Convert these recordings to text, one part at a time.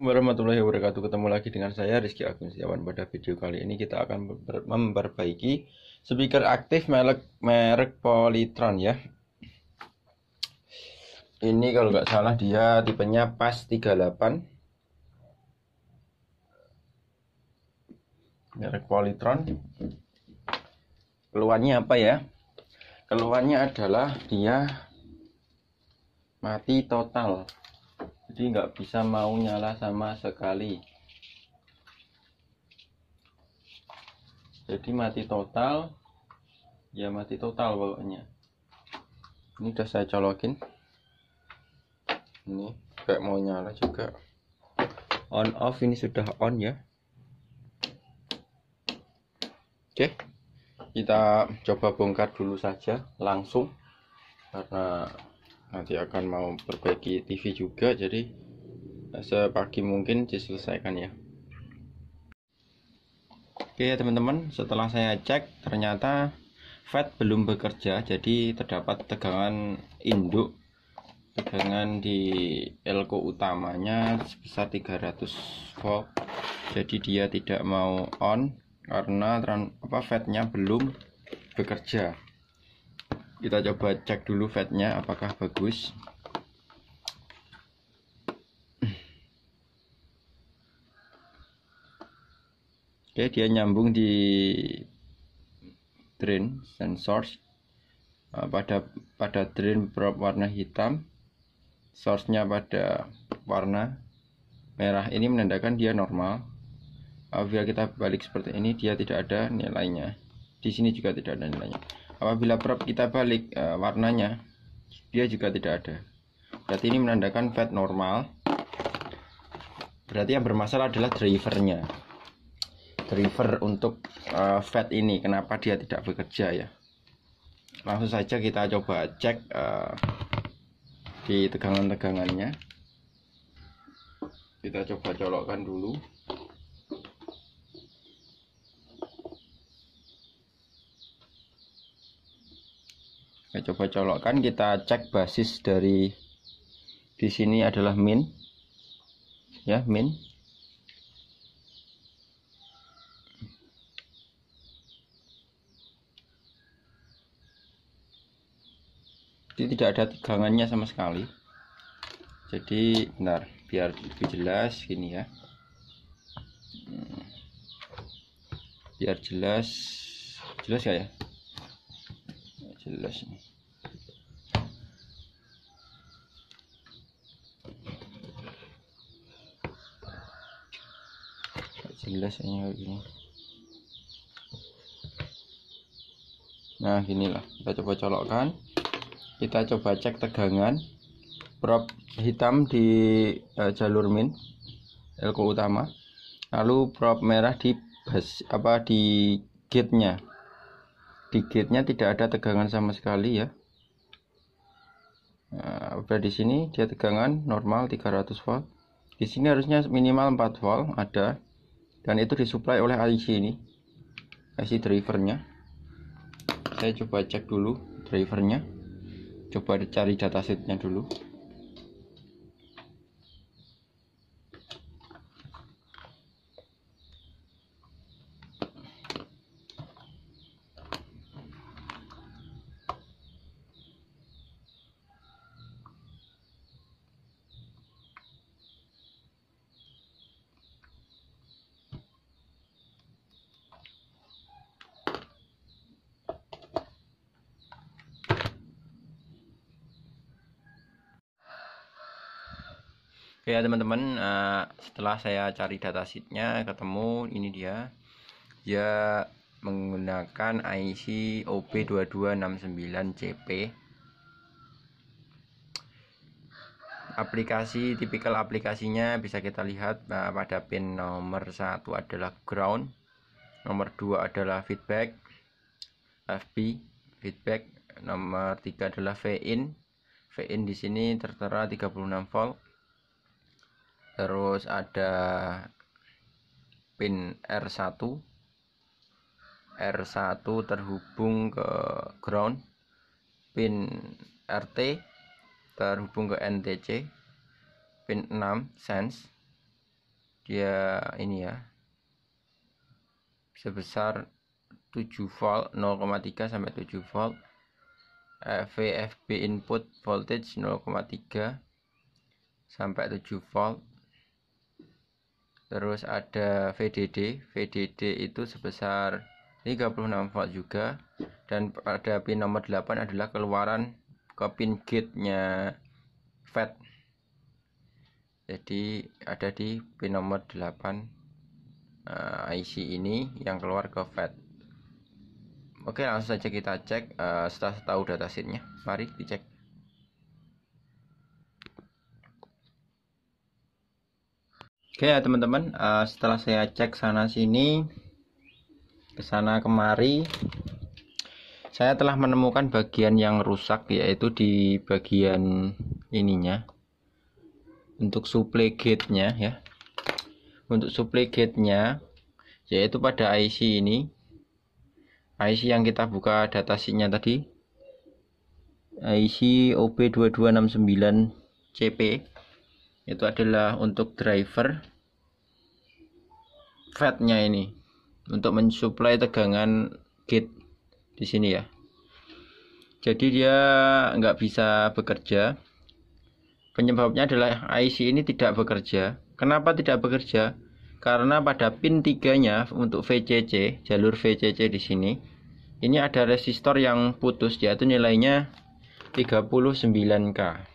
warahmatullahi wabarakatuh. Ketemu lagi dengan saya Rizky Agung Siawan Pada video kali ini kita akan memperbaiki speaker aktif merek merek Polytron ya. Ini kalau nggak salah dia tipenya Pas 38. merek Polytron keluarnya apa ya keluarnya adalah dia mati total jadi nggak bisa mau nyala sama sekali jadi mati total ya mati total pokoknya ini udah saya colokin ini kayak mau nyala juga on off ini sudah on ya oke kita coba bongkar dulu saja langsung karena nanti akan mau perbaiki TV juga jadi sepagi mungkin diselesaikan ya oke teman-teman setelah saya cek ternyata fat belum bekerja jadi terdapat tegangan induk tegangan di elko utamanya sebesar 300 volt jadi dia tidak mau on karena apa FET belum bekerja kita coba cek dulu fatnya apakah bagus Oke, dia nyambung di drain sensor source nah, pada pada drain probe warna hitam, source-nya pada warna merah. Ini menandakan dia normal. apabila kita balik seperti ini, dia tidak ada nilainya. Di sini juga tidak ada nilainya apabila prop kita balik e, warnanya dia juga tidak ada berarti ini menandakan fat normal berarti yang bermasalah adalah drivernya driver untuk e, fat ini kenapa dia tidak bekerja ya langsung saja kita coba cek e, di tegangan-tegangannya kita coba colokkan dulu kita coba colokkan kita cek basis dari di sini adalah min ya min jadi tidak ada tegangannya sama sekali jadi benar biar lebih jelas gini ya hmm. biar jelas jelas ya ya jelas ini. jelas ini kayak gini nah inilah kita coba colokkan kita coba cek tegangan prop hitam di e, jalur min elko utama lalu prop merah di bas, apa di gate nya nya tidak ada tegangan sama sekali ya nah, udah di sini dia tegangan normal 300 volt di sini harusnya minimal 4 volt ada dan itu disuplai oleh IC ini IC drivernya saya coba cek dulu drivernya coba cari datasheetnya dulu ya teman-teman uh, setelah saya cari datasheetnya ketemu ini dia dia menggunakan IC OP2269CP aplikasi tipikal aplikasinya bisa kita lihat uh, pada pin nomor satu adalah ground nomor dua adalah feedback FB feedback nomor tiga adalah V in V in di sini tertera 36 volt terus ada pin R1 R1 terhubung ke ground pin RT terhubung ke NTC pin 6 sense dia ini ya sebesar 7 volt 0,3 sampai 7 volt VFB input voltage 0,3 sampai 7 volt terus ada VDD VDD itu sebesar 36 volt juga dan pada pin nomor 8 adalah keluaran ke pin gate nya FET jadi ada di pin nomor 8 uh, IC ini yang keluar ke FET oke langsung saja kita cek uh, setelah tahu data nya mari dicek Oke ya teman-teman, uh, setelah saya cek sana sini, ke sana kemari, saya telah menemukan bagian yang rusak yaitu di bagian ininya, untuk supply gate-nya ya. Untuk supply gate-nya yaitu pada IC ini, IC yang kita buka data sheet-nya tadi, IC OP2269 CP itu adalah untuk driver fatnya ini untuk mensuplai tegangan gate di sini ya jadi dia nggak bisa bekerja penyebabnya adalah IC ini tidak bekerja kenapa tidak bekerja karena pada pin tiganya untuk VCC jalur VCC di sini ini ada resistor yang putus yaitu nilainya 39K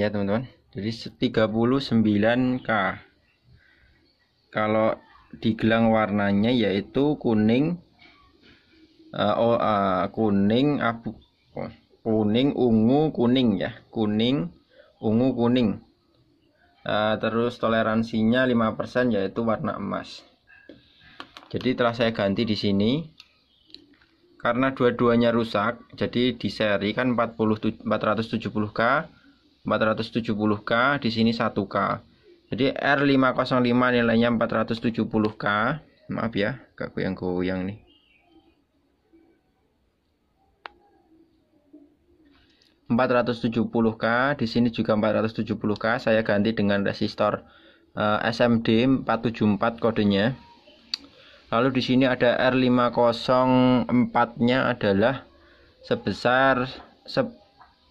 ya teman-teman jadi 39k kalau digelang warnanya yaitu kuning uh, oh, uh, kuning abu kuning ungu kuning ya kuning ungu kuning uh, terus toleransinya 5% yaitu warna emas jadi telah saya ganti di sini karena dua-duanya rusak jadi di seri kan 40 470k 470K, di sini 1K. Jadi R505 nilainya 470K. Maaf ya, gak goyang-goyang nih. 470K, di sini juga 470K, saya ganti dengan resistor uh, SMD 474 kodenya. Lalu di sini ada R504-nya adalah sebesar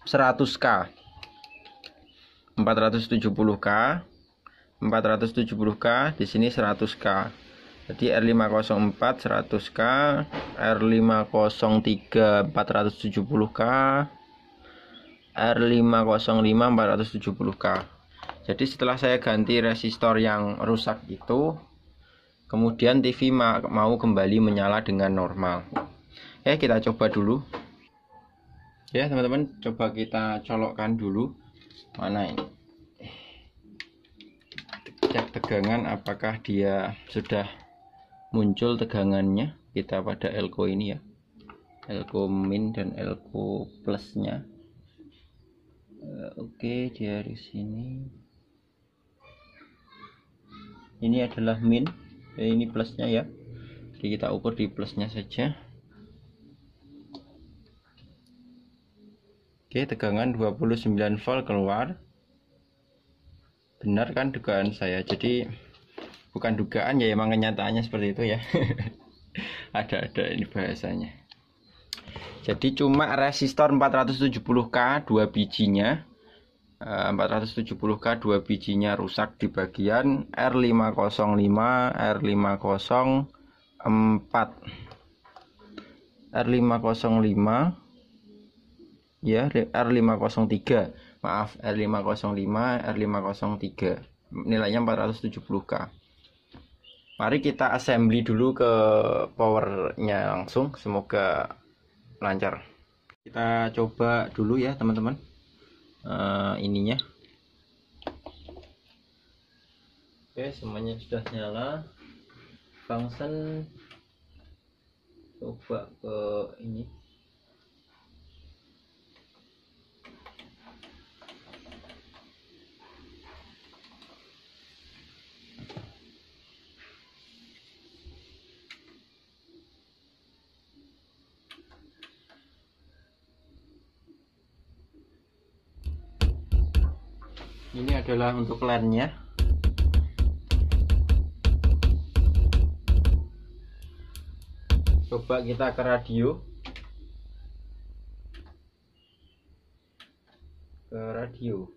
100K. 470K 470K di sini 100K jadi R504 100K R503 470K R505 470K jadi setelah saya ganti resistor yang rusak itu kemudian TV mau kembali menyala dengan normal ya kita coba dulu ya teman-teman coba kita colokkan dulu mana ini cek eh, tegangan apakah dia sudah muncul tegangannya kita pada elko ini ya elko min dan elko plusnya eh, oke di sini ini adalah min eh, ini plusnya ya jadi kita ukur di plusnya saja Oke, tegangan 29 volt keluar. Benar kan dugaan saya. Jadi bukan dugaan ya emang kenyataannya seperti itu ya. Ada-ada ini bahasanya. Jadi cuma resistor 470K 2 bijinya 470K eh, 2 bijinya rusak di bagian R505 R504 R505 ya R503 maaf R505 R503 nilainya 470k mari kita assembly dulu ke powernya langsung semoga lancar kita coba dulu ya teman-teman uh, ininya oke semuanya sudah nyala function coba ke ini ini adalah untuk lennya coba kita ke radio ke radio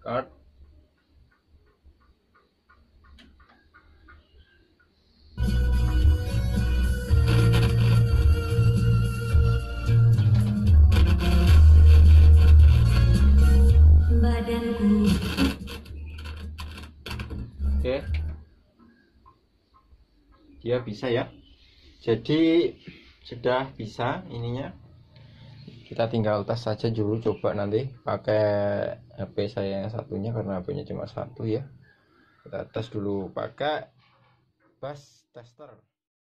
card Oke. dia ya, bisa ya. Jadi sudah bisa ininya. Kita tinggal tes saja dulu coba nanti pakai HP saya yang satunya karena HP-nya cuma satu ya. Kita tes dulu pakai bus tester.